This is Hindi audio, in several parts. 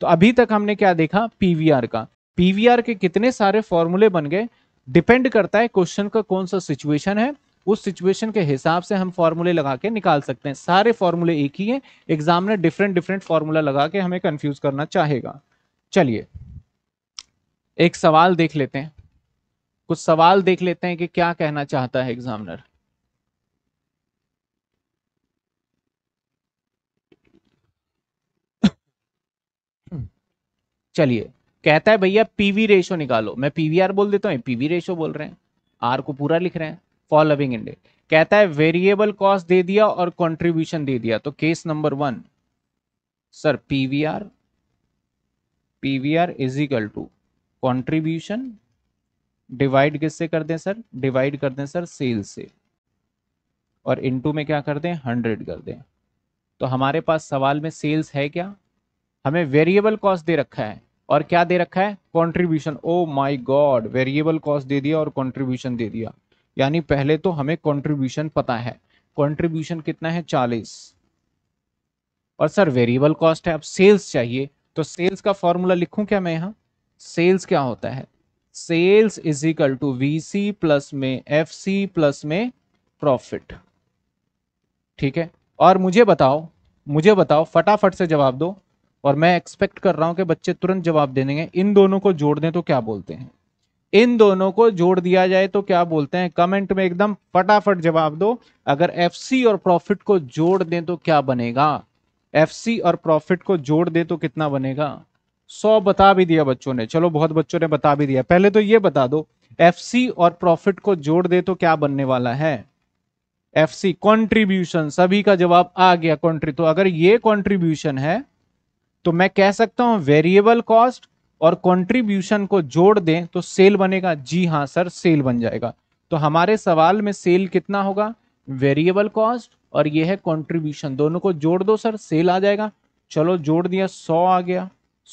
तो अभी तक हमने क्या देखा पीवीआर का पीवीआर के कितने सारे फॉर्मूले बन गए डिपेंड करता है क्वेश्चन का कौन सा सिचुएशन है उस सिचुएशन के हिसाब से हम फॉर्मूले लगा के निकाल सकते हैं सारे फॉर्मूले एक ही है ने डिफरेंट डिफरेंट फॉर्मूला लगा के हमें कंफ्यूज करना चाहेगा चलिए एक सवाल देख लेते हैं कुछ सवाल देख लेते हैं कि क्या कहना चाहता है एग्जामिनर चलिए कहता है भैया पीवी रेशो निकालो मैं पीवीआर बोल देता हूँ पीवी रेशो बोल रहे हैं आर को पूरा लिख रहे हैं फॉर लविंग इंडे कहता है वेरिएबल कॉस्ट दे दिया और कंट्रीब्यूशन दे दिया तो case number one sir PVR PVR is equal to contribution divide किससे कर दें सर डिवाइड कर दें सर सेल से और इनटू में क्या कर दें हंड्रेड कर दें तो हमारे पास सवाल में सेल्स है क्या हमें वेरिएबल कॉस्ट दे रखा है और क्या दे रखा है contribution O my god variable cost दे दिया और कंट्रीब्यूशन दे दिया यानी पहले तो हमें कंट्रीब्यूशन पता है कंट्रीब्यूशन कितना है चालीस और सर वेरिएबल कॉस्ट है अब सेल्स चाहिए तो सेल्स का फॉर्मूला लिखूं क्या मैं यहाँ सेल्स क्या होता है sales is equal to V C plus में एफ सी प्लस में प्रॉफिट ठीक है और मुझे बताओ मुझे बताओ फटाफट से जवाब दो और मैं एक्सपेक्ट कर रहा हूं कि बच्चे तुरंत जवाब दे देंगे इन दोनों को जोड़ दें तो क्या बोलते हैं इन दोनों को जोड़ दिया जाए तो क्या बोलते हैं कमेंट में एकदम फटाफट जवाब दो अगर एफ और प्रॉफिट को जोड़ दें तो क्या बनेगा एफ और प्रॉफिट को जोड़ दें तो कितना बनेगा सौ बता भी दिया बच्चों ने चलो बहुत बच्चों ने बता भी दिया पहले तो ये बता दो एफ और प्रॉफिट को जोड़ दे तो क्या बनने वाला है सी कॉन्ट्रीब्यूशन सभी का जवाब आ गया कॉन्ट्री तो अगर ये कॉन्ट्रीब्यूशन है तो मैं कह सकता हूं वेरिएबल कॉस्ट और कंट्रीब्यूशन को जोड़ दें तो सेल बनेगा जी हाँ सर सेल बन जाएगा तो हमारे सवाल में सेल कितना होगा वेरिएबल कॉस्ट और यह है कंट्रीब्यूशन दोनों को जोड़ दो सर सेल आ जाएगा चलो जोड़ दिया सौ आ गया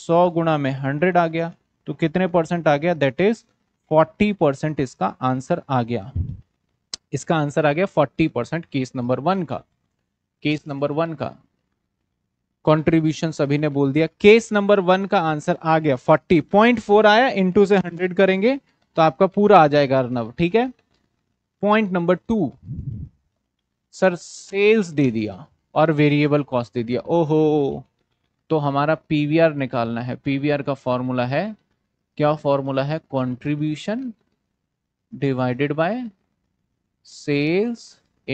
सौ गुणा में हंड्रेड आ गया तो कितने परसेंट आ गया दैट इज फोर्टी परसेंट इसका आंसर आ गया इसका आंसर आ गया forty percent case number one का केस नंबर वन का कॉन्ट्रीब्यूशन सभी ने बोल दिया केस नंबर वन का आंसर आ गया फोर्टी पॉइंट फोर आया इंटू से हंड्रेड करेंगे तो आपका पूरा आ जाएगा अर्नव ठीक है point number two sir sales दे दिया और वेरिएबल कॉस्ट दे दिया ओहो तो हमारा पीवीआर निकालना है पीवीआर का फॉर्मूला है क्या फॉर्मूला है contribution divided by sales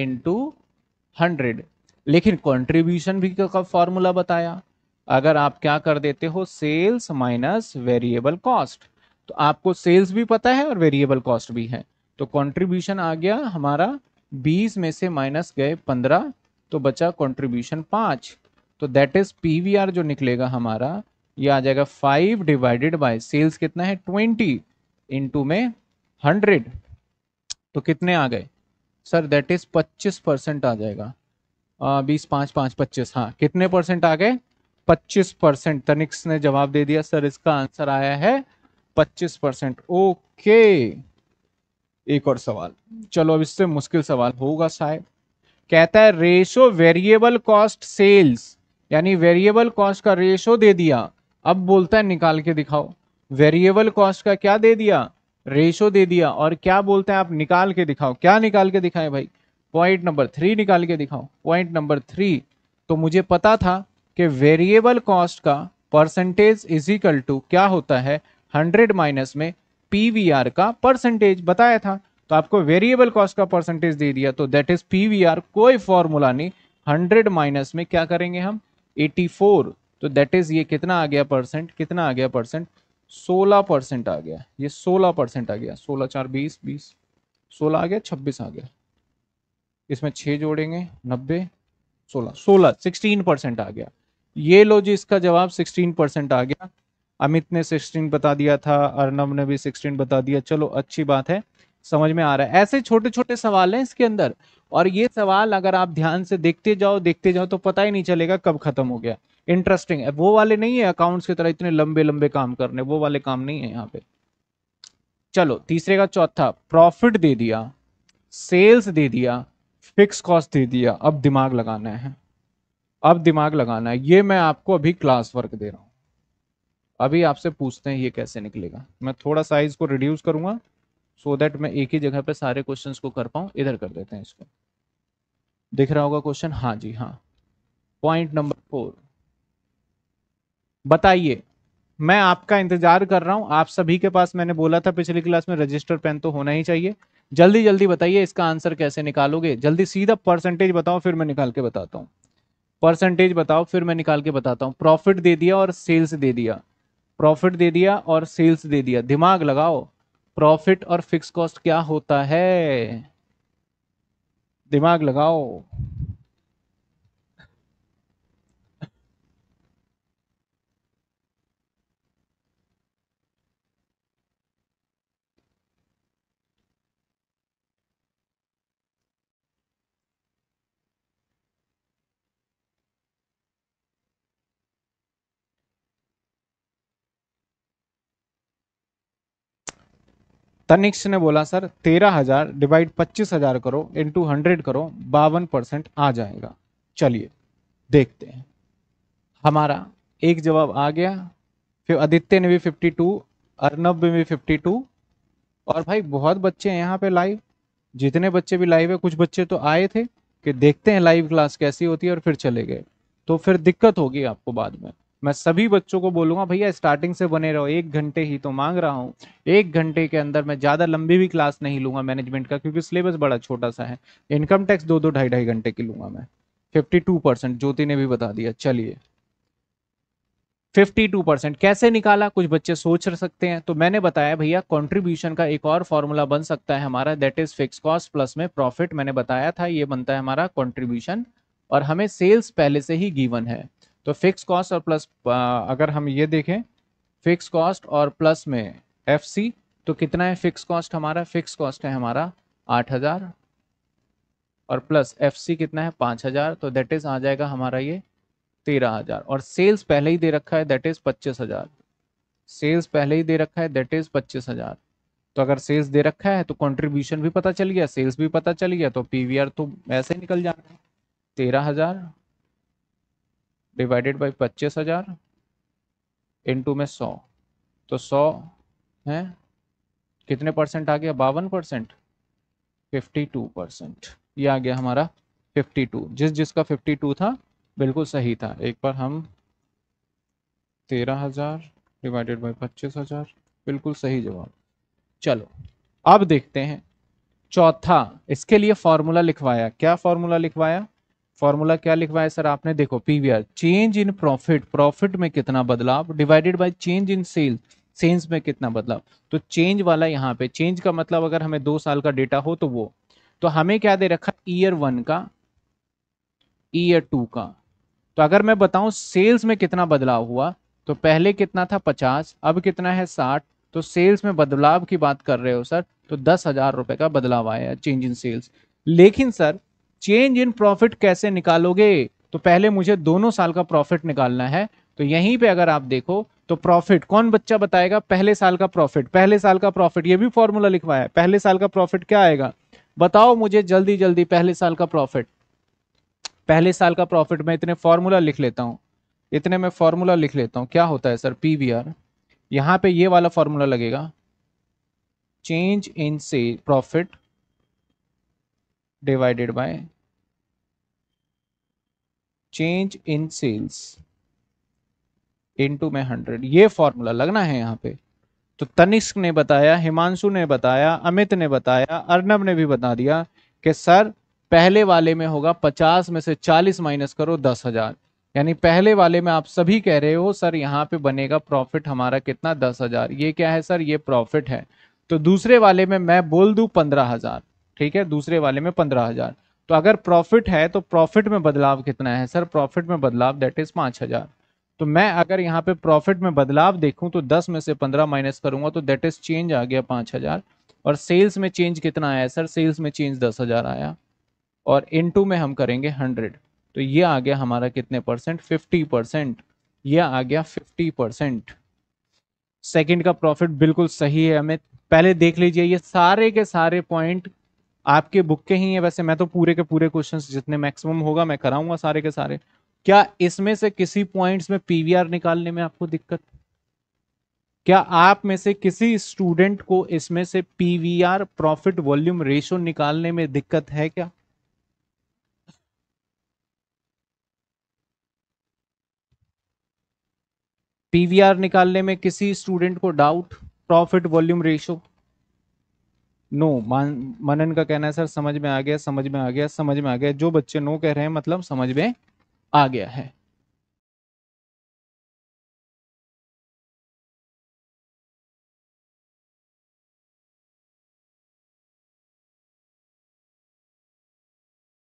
into hundred लेकिन कंट्रीब्यूशन भी का फॉर्मूला बताया अगर आप क्या कर देते हो सेल्स माइनस वेरिएबल कॉस्ट तो आपको सेल्स भी पता है और वेरिएबल कॉस्ट भी है तो कंट्रीब्यूशन आ गया हमारा 20 में से माइनस गए 15 तो बचा कंट्रीब्यूशन 5 तो दैट इज पी जो निकलेगा हमारा ये आ जाएगा फाइव डिवाइडेड बाय सेल्स कितना है ट्वेंटी इंटू में हंड्रेड तो कितने आ गए सर दैट इज पच्चीस परसेंट आ जाएगा बीस पाँच पाँच पच्चीस हाँ कितने परसेंट आ गए पच्चीस परसेंट तनिक्स ने जवाब दे दिया सर इसका आंसर आया है पच्चीस परसेंट ओके एक और सवाल चलो अब इससे मुश्किल सवाल होगा साहब कहता है रेशो वेरिएबल कॉस्ट सेल्स यानी वेरिएबल कॉस्ट का रेशो दे दिया अब बोलता है निकाल के दिखाओ वेरिएबल कॉस्ट का क्या दे दिया रेशो दे दिया और क्या बोलते हैं आप निकाल के दिखाओ क्या निकाल के दिखाएं भाई पॉइंट नंबर थ्री निकाल के दिखाऊं पॉइंट नंबर थ्री तो मुझे पता था कि वेरिएबल कॉस्ट का परसेंटेज इज इक्वल टू क्या होता है हंड्रेड माइनस में पीवीआर का परसेंटेज बताया था तो आपको वेरिएबल कॉस्ट का परसेंटेज दे दिया तो दैट इज पीवीआर कोई फॉर्मूला नहीं हंड्रेड माइनस में क्या करेंगे हम एटी फोर तो दैट इज ये कितना आ गया परसेंट कितना आ गया परसेंट सोलह परसेंट आ गया ये सोलह परसेंट आ गया सोलह चार बीस बीस सोलह आ गया छब्बीस आ गया इसमें छह जोड़ेंगे नब्बे सोलह सोलह सिक्सटीन परसेंट आ गया ये लो जी इसका जवाब सिक्सटीन परसेंट आ गया अमित ने सिक्सटीन बता दिया था अर्नब ने भी सिक्सटीन बता दिया चलो अच्छी बात है समझ में आ रहा है ऐसे छोटे छोटे सवाल हैं इसके अंदर और ये सवाल अगर आप ध्यान से देखते जाओ देखते जाओ तो पता ही नहीं चलेगा कब खत्म हो गया इंटरेस्टिंग है वो वाले नहीं है अकाउंट्स की तरह इतने लंबे लंबे काम करने वो वाले काम नहीं है यहाँ पे चलो तीसरे का चौथा प्रॉफिट दे दिया सेल्स दे दिया फिक्स कॉस्ट दे दिया अब दिमाग लगाना है अब दिमाग लगाना है ये मैं आपको अभी क्लास वर्क दे रहा हूँ अभी आपसे पूछते हैं ये कैसे निकलेगा मैं थोड़ा साइज को रिड्यूस करूँगा सो so दैट मैं एक ही जगह पे सारे क्वेश्चंस को कर पाऊँ इधर कर देते हैं इसको दिख रहा होगा क्वेश्चन हाँ जी हाँ पॉइंट नंबर फोर बताइए मैं आपका इंतजार कर रहा हूं आप सभी के पास मैंने बोला था पिछली क्लास में रजिस्टर पेन तो होना ही चाहिए जल्दी जल्दी बताइए इसका आंसर कैसे निकालोगे जल्दी सीधा परसेंटेज बताओ फिर मैं निकाल के बताता हूँ परसेंटेज बताओ फिर मैं निकाल के बताता हूँ प्रॉफिट दे दिया और सेल्स दे दिया प्रॉफिट दे दिया और सेल्स दे दिया दिमाग लगाओ प्रॉफिट और फिक्स कॉस्ट क्या होता है दिमाग लगाओ तनिक्ष ने बोला सर तेरह हजार डिवाइड पच्चीस हजार करो इंटू हंड्रेड करो बावन परसेंट आ जाएगा चलिए देखते हैं हमारा एक जवाब आ गया फिर आदित्य ने भी फिफ्टी टू अर्नब ने भी फिफ्टी टू और भाई बहुत बच्चे हैं यहाँ पे लाइव जितने बच्चे भी लाइव है कुछ बच्चे तो आए थे कि देखते हैं लाइव क्लास कैसी होती है और फिर चले गए तो फिर दिक्कत होगी आपको बाद में मैं सभी बच्चों को बोलूंगा भैया स्टार्टिंग से बने रहो एक घंटे ही तो मांग रहा हूँ एक घंटे के अंदर मैं ज़्यादा लंबी भी क्लास नहीं लूंगा मैनेजमेंट का क्योंकि सिलेबस बड़ा छोटा सा है इनकम टैक्स दो दो ढाई ढाई घंटे की लूंगा मैं फिफ्टी टू परसेंट ज्योति ने भी बता दिया चलिए फिफ्टी टू परसेंट कैसे निकाला कुछ बच्चे सोच सकते हैं तो मैंने बताया भैया कंट्रीब्यूशन का एक और फॉर्मूला बन सकता है हमारा that is fix cost plus में प्रॉफिट मैंने बताया था ये बनता है हमारा कंट्रीब्यूशन और हमें सेल्स पहले से ही गिवन है तो फिक्स कॉस्ट और प्लस अगर हम ये देखें फिक्स कॉस्ट और प्लस में एफ तो कितना है फिक्स कॉस्ट हमारा फिक्स कॉस्ट है हमारा आठ हज़ार और प्लस एफ कितना है पाँच हज़ार तो दैट इज़ आ जाएगा हमारा ये तेरह हज़ार और सेल्स पहले ही दे रखा है दैट इज़ पच्चीस हज़ार सेल्स पहले ही दे रखा है दैट इज़ पच्चीस हज़ार तो अगर सेल्स दे रखा है तो कंट्रीब्यूशन भी पता चल गया सेल्स भी पता चल गया तो पीवीआर तो ऐसे ही निकल जाना है तेरह हज़ार डिवाइडेड बाई पच्चीस हजार इंटू में सौ तो सौ है कितने परसेंट आ गया बावन परसेंट फिफ्टी टू परसेंट ये आ गया हमारा फिफ्टी टू जिस जिसका फिफ्टी टू था बिल्कुल सही था एक बार हम तेरह हजार डिवाइडेड बाई पच्चीस हजार बिल्कुल सही जवाब चलो अब देखते हैं चौथा इसके लिए फॉर्मूला लिखवाया क्या फॉर्मूला लिखवाया फॉर्मूला क्या लिखवाया सर आपने देखो PVR change in profit profit में कितना बदलाव divided by change in sales sales में कितना बदलाव तो चेंज वाला यहाँ पे चेंज का मतलब अगर हमें दो साल का डेटा हो तो वो तो हमें क्या दे रखा ईयर वन का ईयर टू का तो अगर मैं बताऊं सेल्स में कितना बदलाव हुआ तो पहले कितना था पचास अब कितना है साठ तो सेल्स में बदलाव की बात कर रहे हो सर तो दस हजार रुपए का बदलाव आया चेंज इन सेल्स लेकिन सर चेंज इन प्रॉफिट कैसे निकालोगे तो पहले मुझे दोनों साल का प्रॉफिट निकालना है तो यहीं पे अगर आप देखो तो प्रॉफिट कौन बच्चा बताएगा पहले साल का प्रॉफिट पहले साल का प्रॉफिट ये भी फॉर्मूला लिखवाया है पहले साल का प्रॉफिट क्या आएगा बताओ मुझे जल्दी जल्दी पहले साल का प्रॉफिट पहले साल का प्रॉफिट मैं इतने फॉर्मूला लिख लेता हूँ इतने मैं फॉर्मूला लिख लेता हूँ क्या होता है सर पी वी आर यहाँ पे ये वाला फॉर्मूला लगेगा चेंज इन से profit divided by change in sales into में हंड्रेड ये फॉर्मूला लगना है यहाँ पे तो तनिष्क ने बताया हिमांशु ने बताया अमित ने बताया अर्नब ने भी बता दिया कि सर पहले वाले में होगा पचास में से चालीस माइनस करो दस हजार यानी पहले वाले में आप सभी कह रहे हो सर यहाँ पे बनेगा प्रॉफिट हमारा कितना दस हजार ये क्या है सर ये प्रॉफिट है तो दूसरे वाले में मैं बोल दू पंद्रह हजार ठीक है दूसरे वाले में पंद्रह हजार तो अगर प्रॉफिट है तो प्रॉफिट में बदलाव कितना है सर प्रॉफिट में बदलाव दैट इज पाँच हजार तो मैं अगर यहाँ पे प्रॉफिट में बदलाव देखूँ तो दस में से पंद्रह माइनस करूंगा तो दैट इज चेंज आ गया पाँच हजार और सेल्स में चेंज कितना आया सर सेल्स में चेंज दस हजार आया और इन में हम करेंगे हंड्रेड तो ये आ गया हमारा कितने परसेंट फिफ्टी परसेंट यह आ गया फिफ्टी परसेंट सेकेंड का प्रॉफिट बिल्कुल सही है हमें पहले देख लीजिए ये सारे के सारे पॉइंट आपके बुक के ही है वैसे मैं तो पूरे के पूरे क्वेश्चन जितने मैक्सिमम होगा मैं कराऊंगा सारे के सारे क्या इसमें से किसी पॉइंट्स में पीवीआर निकालने में आपको दिक्कत क्या आप में से किसी स्टूडेंट को इसमें से पीवीआर प्रॉफिट वॉल्यूम रेशो निकालने में दिक्कत है क्या पीवीआर निकालने में किसी स्टूडेंट को डाउट प्रॉफिट वॉल्यूम रेशो नो मान मनन का कहना है सर समझ में आ गया समझ में आ गया समझ में आ गया जो बच्चे नो कह रहे हैं मतलब समझ में आ गया है